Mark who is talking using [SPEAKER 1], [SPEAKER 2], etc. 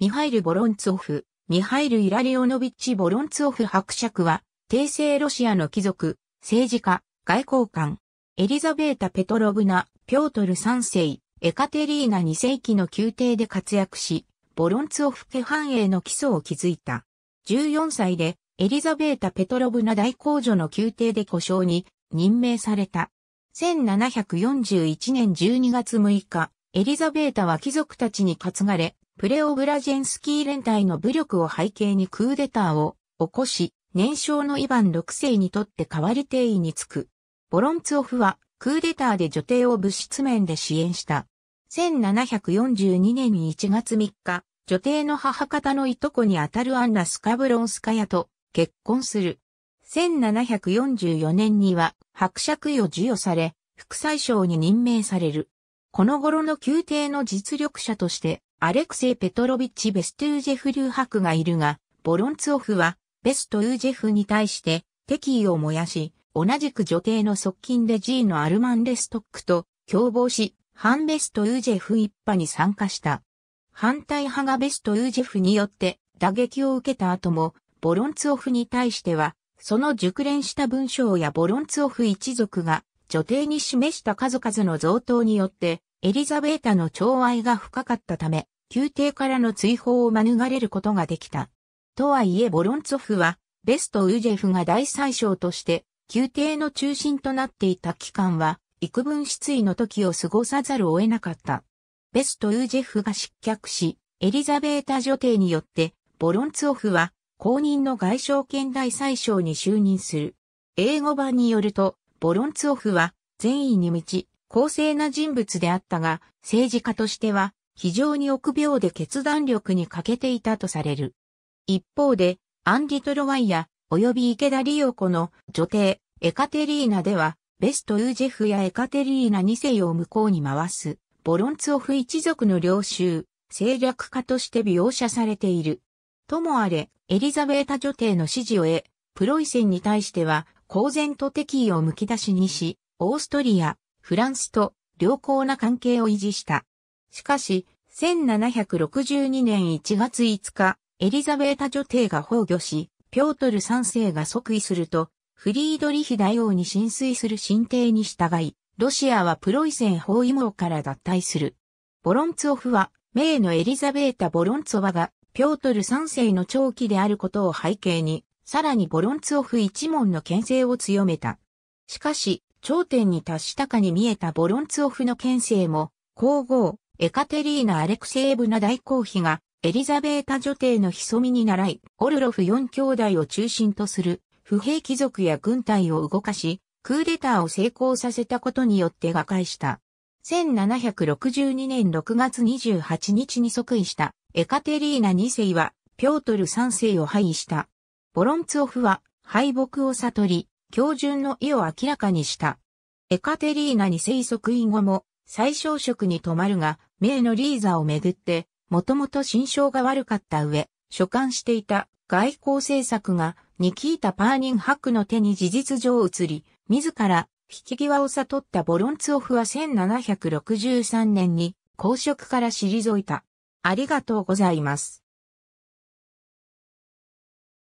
[SPEAKER 1] ミハイル・ボロンツォフ、ミハイル・イラリオノビッチ・ボロンツォフ伯爵は、帝政ロシアの貴族、政治家、外交官、エリザベータ・ペトロブナ、ピョートル3世、エカテリーナ2世紀の宮廷で活躍し、ボロンツォフ家繁栄の基礎を築いた。14歳で、エリザベータ・ペトロブナ大公女の宮廷で故障に任命された。1741年12月6日、エリザベータは貴族たちに担がれ、プレオブラジェンスキー連隊の武力を背景にクーデターを起こし、年少のイヴァン6世にとって代わり定位につく。ボロンツオフはクーデターで女帝を物質面で支援した。1742年1月3日、女帝の母方のいとこにあたるアンナ・スカブロンスカヤと結婚する。1744年には伯爵位を授与され、副宰相に任命される。この頃の宮廷の実力者としてアレクセイ・ペトロビッチ・ベストゥージェフハ博がいるが、ボロンツオフは、ベストゥージェフに対して、敵意を燃やし、同じく女帝の側近で G のアルマンレストックと共謀し、反ベスト・ウージェフ一派に参加した。反対派がベスト・ウージェフによって打撃を受けた後も、ボロンツオフに対しては、その熟練した文章やボロンツオフ一族が女帝に示した数々の贈答によって、エリザベータの寵愛が深かったため、宮廷からの追放を免れることができた。とはいえボロンツォフは、ベスト・ウジェフが大宰相として、宮廷の中心となっていた期間は、幾分失意の時を過ごさざるを得なかった。ベスト・ウジェフが失脚し、エリザベータ女帝によって、ボロンツォフは、公認の外相兼大宰相に就任する。英語版によると、ボロンツォフは、善意に満ち、公正な人物であったが、政治家としては非常に臆病で決断力に欠けていたとされる。一方で、アンディ・トロワイヤ、及び池田理代子の女帝、エカテリーナでは、ベスト・ウージェフやエカテリーナ二世を向こうに回す、ボロンツオフ一族の領収、政略家として描写されている。ともあれ、エリザベータ女帝の支持を得、プロイセンに対しては、公然と敵意を剥き出しにし、オーストリア、フランスと良好な関係を維持した。しかし、1762年1月5日、エリザベータ女帝が崩御し、ピョートル3世が即位すると、フリードリヒ大王に浸水する神帝に従い、ロシアはプロイセン包囲網から脱退する。ボロンツオフは、名のエリザベータ・ボロンツオワが、ピョートル3世の長期であることを背景に、さらにボロンツオフ一門の牽制を強めた。しかし、頂点に達したかに見えたボロンツオフの県政も、皇后、エカテリーナ・アレクセーブナ大公妃が、エリザベータ女帝の潜みに習い、オルロフ4兄弟を中心とする、不平貴族や軍隊を動かし、クーデターを成功させたことによって瓦解した。1762年6月28日に即位したエカテリーナ2世はピョートル3世を廃位した。ボロンツオフは敗北を悟り、標準の意を明らかにした。エカテリーナに生息以後も、最小食に止まるが、名のリーザをめぐって、もともと心象が悪かった上、所管していた外交政策が、ニキータ・パーニンハックの手に事実上移り、自ら引き際を悟ったボロンツオフは1763年に公職から退いた。ありがとうございます。